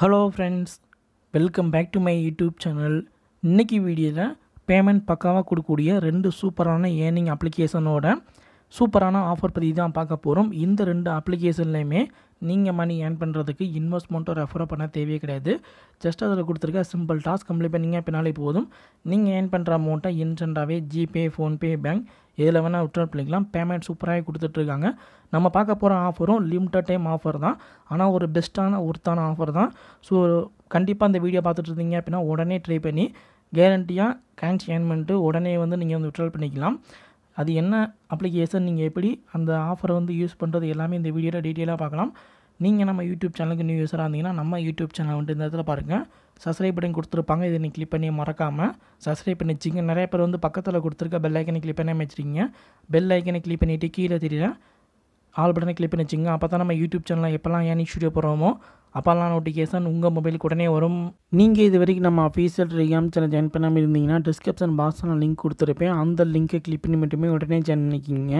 hello friends welcome back to my YouTube channel இன்றைக்கி வீடியோவில் payment பக்காவாக கொடுக்கக்கூடிய ரெண்டு சூப்பரான ஏர்னிங் அப்ளிகேஷனோட சூப்பரான ஆஃபர் பற்றி தான் பார்க்க போகிறோம் இந்த ரெண்டு அப்ளிகேஷன்லையுமே நீங்கள் மணி ஏர்ன் பண்ணுறதுக்கு இன்வெஸ்ட்மெண்ட்டோ ரெஃபரோ பண்ண தேவையே கிடையாது ஜஸ்ட் அதில் கொடுத்துருக்க சிம்பிள் டாஸ்க் கம்ப்ளீட் பண்ணிங்க பின்னாலே போதும் நீங்கள் ஏர்ன் பண்ணுற அமௌண்ட்டை இன்ஸ்டண்ட்டாகவே ஜிபே ஃபோன்பே பேங்க் இதில் வேணால் விட்ரால் பண்ணிக்கலாம் பேமெண்ட் சூப்பராக கொடுத்துட்ருக்காங்க நம்ம பார்க்க போகிற ஆஃபரும் லிமிட்டட் டைம் ஆஃபர் தான் ஆனால் ஒரு பெஸ்ட்டான ஒருத்தான ஆஃபர் தான் ஸோ கண்டிப்பாக அந்த வீடியோ பார்த்துட்டு இருந்தீங்க அப்படின்னா உடனே ட்ரை பண்ணி கேரண்டியாக கேன்ஸ் ஏர்ன் பண்ணிட்டு உடனே வந்து நீங்கள் வந்து விட்ரால் பண்ணிக்கலாம் அது என்ன அப்ளிகேஷன் நீங்கள் எப்படி அந்த ஆஃபரை வந்து யூஸ் பண்ணுறது எல்லாமே இந்த வீடியோவில் டீட்டெயிலாக பார்க்கலாம் நீங்கள் நம்ம யூடியூப் சேனலுக்கு நியூ யூஸராக இருந்தீங்கன்னா நம்ம யூடியூப் சேனல் வந்துட்டு இந்த இடத்துல பாருங்கள் சப்ஸ்கிரைப் பட்டன் கொடுத்துருப்பாங்க இதை நீங்கள் கிளிக் பண்ணி மறக்காமல் சப்ஸ்கிரைப் பண்ணி வச்சிங்க நிறைய பேர் வந்து பக்கத்தில் கொடுத்துருக்க பெல் ஐக்கனை கிளிக் பண்ணி அமைச்சிருக்கீங்க பெல் ஐக்கனை கிளிக் பண்ணிவிட்டு கீழே தெரியுறேன் ஆல் பட்டனை கிளிக் பண்ணி வச்சுங்க அப்போ தான் நம்ம யூடியூப் சேனலில் எப்போல்லாம் ஏன் ஸ்டுடியோ போகிறோமோ அப்போல்லாம் நோட்டிஃபிகேஷன் உங்கள் மொபைலுக்கு உடனே வரும் நீங்கள் இது வரைக்கும் நம்ம அஃபீஷியல் டெலிகிராம் சேனல் ஜாயின் பண்ணாமல் இருந்தீங்கன்னா டிஸ்கிரிப்ஷன் பாக்ஸில் நான் லிங்க் கொடுத்துருப்பேன் அந்த லிங்க்கை கிளிக் பண்ணி மட்டுமே உடனே ஜாயின் பண்ணிக்கிங்க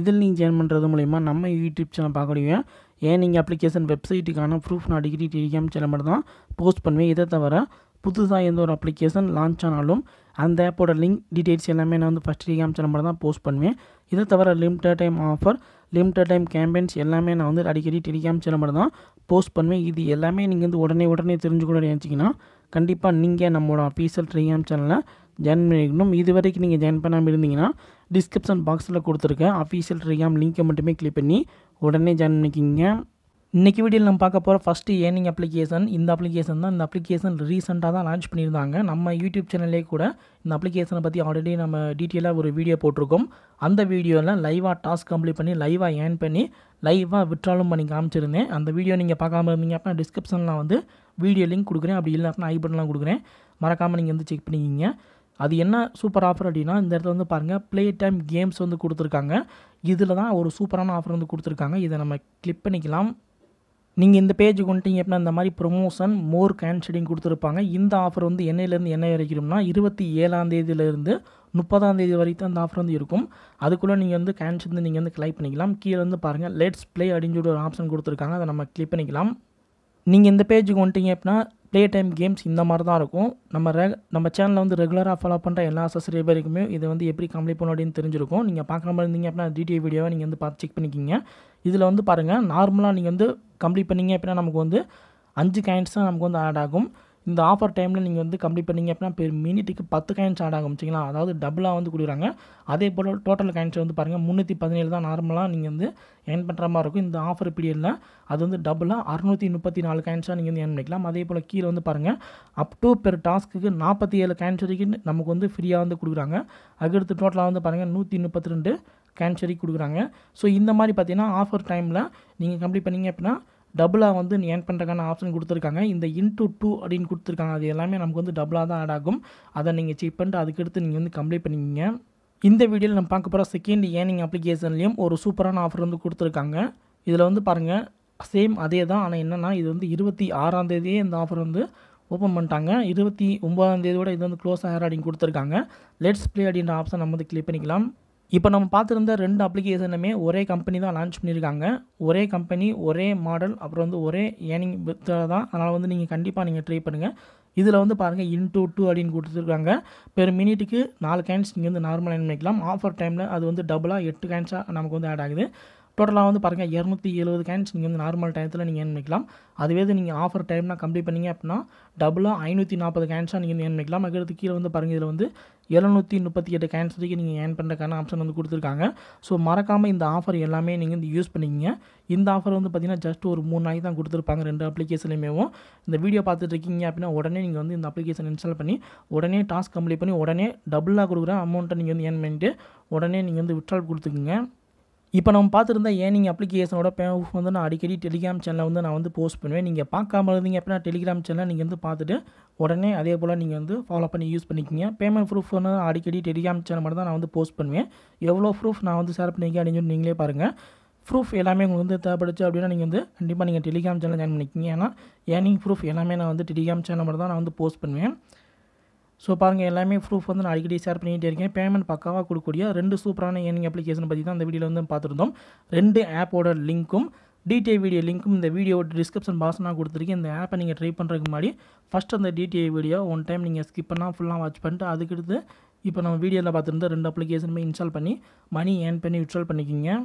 இதில் நீங்கள் ஜாயின் பண்ணுறது மூலிமா நம்ம யூடியூப் சேனல் முடியும் ஏன் நீங்கள் அப்ளிகேஷன் வெப்சைட்டுக்கான ப்ரூஃப் நான் டிகிரி டெலிகிராம் சேனல் மட்டும் தான் போஸ்ட் பண்ணுவேன் இதை தவிர புதுசாக எந்த ஒரு அப்ளிகேஷன் லான்ச் ஆனாலும் அந்த ஆப்போட லிங்க் டீட்டெயில்ஸ் எல்லாமே நான் வந்து ஃபஸ்ட் டெலிகிராம் சேனல் தான் போஸ்ட் பண்ணுவேன் இதை தவிர limited time offer limited time campaigns எல்லாமே நான் வந்து அடிக்கடி டெலிகிராம் சேனல் தான் போஸ்ட் பண்ணுவேன் இது எல்லாமே நீங்கள் வந்து உடனே உடனே தெரிஞ்சுக்கணும்னு நினச்சிங்கன்னா கண்டிப்பாக நீங்கள் நம்மளோட அஃபீஷியல் ட்ரீகாம் சேனலில் ஜாயின் பண்ணிக்கணும் இது வரைக்கும் நீங்கள் ஜாயின் பண்ணாமல் இருந்தீங்கன்னா டிஸ்கிரிப்ஷன் பாக்ஸில் கொடுத்துருக்க அஃபீஷியல் ட்ரீகாம் லிங்க்கை மட்டுமே கிளிக் பண்ணி உடனே ஜாயின் பண்ணிக்கிங்க இன்றைக்கி வீடியோவில் நம்ம பார்க்க போகிற ஃபஸ்ட்டு ஏர்னிங் அப்ளிகேஷன் இந்த அப்ளிகேஷன் தான் இந்த அப்ளிகேஷன் ரீசெண்டாக தான் லான்ச் பண்ணியிருந்தாங்க நம்ம யூடியூப் சேனல்லே கூட இந்த அப்ளிகேஷனை பற்றி ஆல்ரெடி நம்ம டீட்டெயிலாக ஒரு வீடியோ போட்டிருக்கோம் அந்த வீடியோவில் லைவாக டாஸ்க் கம்ப்ளீட் பண்ணி லைவாக ஏர்ன் பண்ணி லைவாக விட்ராலும் பண்ணி காமிச்சிருந்தேன் அந்த வீடியோ நீங்கள் பார்க்காம இருந்தீங்க அப்படின்னா டிஸ்கிரிப்ஷனில் வந்து வீடியோ லிங்க் கொடுக்குறேன் அப்படி இல்லை அப்படின்னா ஐ பட்டன்லாம் கொடுக்குறேன் மறக்காமல் நீங்கள் வந்து செக் பண்ணிக்கிங்க அது என்ன சூப்பர் ஆஃபர் அப்படின்னா இந்த இடத்துல வந்து பாருங்கள் ப்ளே டைம் கேம்ஸ் வந்து கொடுத்துருக்காங்க இதில் தான் ஒரு சூப்பரான ஆஃபர் வந்து கொடுத்துருக்காங்க இதை நம்ம கிளிக் பண்ணிக்கலாம் நீங்கள் இந்த பேஜுக்கு வந்துட்டீங்க அப்படின்னா இந்த மாதிரி ப்ரொமோஷன் மோர் கேன் ஷெடிங் கொடுத்துருப்பாங்க இந்த ஆஃபர் வந்து என்னையிலேருந்து என்ன வரைக்கும்னா இருபத்தி ஏழாம் தேதியிலேருந்து முப்பதாம் தேதி வரைக்கும் தான் அந்த ஆஃபர் வந்து இருக்கும் அதுக்குள்ளே நீங்கள் வந்து கேன்ஸ் வந்து நீங்கள் வந்து கிளைப் பண்ணிக்கலாம் கீழே வந்து பாருங்கள் லெட்ஸ் ப்ளே அப்படின்னு சொல்லி ஒரு ஆப்ஷன் கொடுத்துருக்காங்க அதை நம்ம கிளிக் பண்ணிக்கலாம் நீங்கள் இந்த பேஜுக்கு வந்துட்டீங்க அப்படின்னா ப்ளே டைம் கேம்ஸ் இந்த மாதிரி தான் இருக்கும் நம்ம ரெ நம்ம சேனலில் வந்து ரெகுலராக ஃபாலோ பண்ணுற எல்லா சப்ஸ்கிரைபருக்குமே இதை வந்து எப்படி கம்ப்ளீட் பண்ண அப்படின்னு தெரிஞ்சிருக்கும் நீங்கள் பார்க்குற மாதிரி இருந்தீங்க அப்படின்னா டிடிஏ வீடியோவை நீங்கள் வந்து பார்த்து செக் பண்ணிக்கிங்க இதில் வந்து பாருங்கள் நார்மலாக நீங்கள் வந்து கம்ப்ளீட் பண்ணிங்க அப்படின்னா நமக்கு வந்து அஞ்சு காயின்ஸ் தான் நமக்கு வந்து ஆட் ஆகும் இந்த ஆஃபர் டைமில் நீங்கள் வந்து கம்ப்ளீட் பண்ணிங்க அப்படின்னா பெர் மினிட்டுக்கு பத்து காயின்ஸ் ஆட் ஆகும் வச்சிங்களா அதாவது டபுளாக வந்து கொடுக்குறாங்க அதே போல் டோட்டல் காயின்ஸ் வந்து பாருங்கள் முந்நூற்றி பதினேழு தான் நார்மலாக நீங்கள் வந்து ஏர்ன் பண்ணுற மாதிரி இருக்கும் இந்த ஆஃபர் பீரியடில் அது வந்து டபுளாக அறுநூற்றி முப்பத்தி நாலு காயின்ஸாக நீங்கள் வந்து ஏர்ன் பண்ணிக்கலாம் அதே போல் கீழே வந்து பாருங்கள் அப் டு பெர் டாஸ்க்கு நாற்பத்தி ஏழு காயின்ஸ் வரைக்கும் நமக்கு வந்து ஃப்ரீயாக வந்து கொடுக்குறாங்க அதுக்கடுத்து டோட்டலாக வந்து பாருங்கள் நூற்றி முப்பத்தி ரெண்டு கேன்சரி கொடுக்குறாங்க ஸோ இந்த மாதிரி பார்த்தீங்கன்னா ஆஃபர் டைமில் நீங்கள் கம்ப்ளீட் பண்ணிங்க அப்படின்னா டபுளாக வந்து நீ ஏர்ன் பண்ணுறக்கான ஆப்ஷன் கொடுத்துருக்காங்க இந்த இன்டூ டூ அப்படின்னு கொடுத்துருக்காங்க அது எல்லாமே நமக்கு வந்து டபுளாக தான் ஆட் ஆகும் அதை நீங்கள் செக் பண்ணிட்டு அதுக்கடுத்து நீங்கள் வந்து கம்ப்ளீட் பண்ணிக்கிங்க இந்த வீடியோவில் நம்ம பார்க்க போகிற செகண்ட் ஏர்னிங் அப்ளிகேஷன்லேயும் ஒரு சூப்பரான ஆஃபர் வந்து கொடுத்துருக்காங்க இதில் வந்து பாருங்கள் சேம் அதே தான் ஆனால் என்னென்னா இது வந்து இருபத்தி ஆறாம் தேதியே இந்த ஆஃபர் வந்து ஓப்பன் பண்ணிட்டாங்க இருபத்தி ஒம்பதாம் தேதியோட இது வந்து க்ளோஸ் ஆகிற அப்படின்னு கொடுத்துருக்காங்க லெட்ஸ் ப்ளே அப்படின்ற ஆப்ஷன் நம்ம வந்து கிளிக் பண்ணிக்கலாம் இப்போ நம்ம பார்த்துருந்த ரெண்டு அப்ளிகேஷனுமே ஒரே கம்பெனி தான் லான்ச் பண்ணியிருக்காங்க ஒரே கம்பெனி ஒரே மாடல் அப்புறம் வந்து ஒரே ஏர்னிங் தான் அதனால் வந்து நீங்கள் கண்டிப்பாக நீங்கள் ட்ரை பண்ணுங்கள் இதில் வந்து பாருங்கள் இன்டூ டூ அப்படின்னு கொடுத்துருக்காங்க பெர் மினிட்டுக்கு நாலு கேன்ஸ் நீங்கள் வந்து நார்மல் ஏர்ன் பண்ணிக்கலாம் ஆஃபர் டைமில் அது வந்து டபுளாக எட்டு கேன்ஸாக நமக்கு வந்து ஆட் ஆகுது டோட்டலாக வந்து பாருங்கள் இரநூத்தி எழுபது கேன்ஸ் நீங்கள் வந்து நார்மல் டயத்தில் நீங்கள் ஏன் பண்ணிக்கலாம் அதுவே நீங்கள் ஆஃபர் டைம்னா கம்ப்ளீட் பண்ணிங்க அப்படின்னா டபுளாக ஐநூற்றி நாற்பது கேன்ஸாக நீங்கள் வந்து ஏன் பண்ணிக்கலாம் அதுக்கு கீழே வந்து பாருங்கள் இதில் வந்து எழுநூற்றி முப்பத்தி எட்டு கேன்ஸ் வரைக்கும் நீங்கள் ஏன் பண்ணுறதுக்கான ஆப்ஷன் வந்து கொடுத்துருக்காங்க ஸோ மறக்காமல் இந்த ஆஃபர் எல்லாமே நீங்கள் வந்து யூஸ் பண்ணிக்கிங்க இந்த ஆஃபர் வந்து பார்த்திங்கன்னா ஜஸ்ட் ஒரு மூணு நாளைக்கு தான் கொடுத்துருப்பாங்க ரெண்டு அப்ளிகேஷன்லையுமே இந்த வீடியோ பார்த்துட்டு இருக்கீங்க அப்படின்னா உடனே நீங்கள் வந்து இந்த அப்ளிகேஷன் இன்ஸ்டால் பண்ணி உடனே டாஸ்க் கம்ப்ளீட் பண்ணி உடனே டபுளாக கொடுக்குற அமௌண்ட்டை நீங்கள் வந்து ஏன் பண்ணிட்டு உடனே நீங்கள் வந்து விட்ரால் கொடுத்துக்குங்க இப்போ நம்ம பார்த்துருந்தா ஏன் நீங்கள் அப்ளிகேஷனோட பே வந்து நான் அடிக்கடி டெலிகிராம் சேனலில் வந்து நான் வந்து போஸ்ட் பண்ணுவேன் நீங்கள் பார்க்காம இருந்தீங்க அப்படின்னா டெலிகிராம் சேனல் நீங்கள் வந்து பார்த்துட்டு உடனே அதே போல் நீங்கள் வந்து ஃபாலோ பண்ணி யூஸ் பண்ணிக்கிங்க பேமெண்ட் ப்ரூஃப் வந்து அடிக்கடி டெலிகிராம் சேனல் மட்டும் தான் நான் வந்து போஸ்ட் பண்ணுவேன் எவ்வளோ ப்ரூஃப் நான் வந்து ஷேர் பண்ணிக்க அப்படின்னு சொல்லி நீங்களே பாருங்கள் ப்ரூஃப் எல்லாமே உங்களுக்கு வந்து தேவைப்படுச்சு அப்படின்னா நீங்கள் வந்து கண்டிப்பாக நீங்கள் டெலிகிராம் சேனல் ஜாயின் பண்ணிக்கிங்க ஏன்னா ஏர்னிங் ப்ரூஃப் எல்லாமே நான் வந்து டெலிகிராம் சேனல் மட்டும் தான் நான் வந்து போஸ்ட் பண்ணுவேன் ஸோ பாருங்கள் எல்லாமே ப்ரூஃப் வந்து நான் அடிக்கடி ஷேர் பண்ணிகிட்டே இருக்கேன் பேமெண்ட் பக்காவாக கொடுக்கக்கூடிய ரெண்டு சூப்பரான ஏர்னிங் அப்ளிகேஷன் பற்றி தான் இந்த வீடியோவில் வந்து பார்த்துருந்தோம் ரெண்டு ஆப்போட லிங்க்கும் டிடிஐ வீடியோ லிங்க்கும் இந்த வீடியோ டிஸ்கிரிப்ஷன் பாக்ஸ் நான் கொடுத்துருக்கேன் இந்த ஆப்பை நீங்கள் ட்ரை பண்ணுறதுக்கு முன்னாடி ஃபஸ்ட் அந்த டிடிஐ வீடியோ ஒன் டைம் நீங்கள் ஸ்கிப் பண்ணால் ஃபுல்லாக வாட்ச் பண்ணிட்டு அதுக்கடுத்து இப்போ நம்ம வீடியோவில் பார்த்துருந்தோம் ரெண்டு அப்ளிகேஷனுமே இன்ஸ்டால் பண்ணி மணி ஏர்ன் பண்ணி விட்ரால் பண்ணிக்கிங்க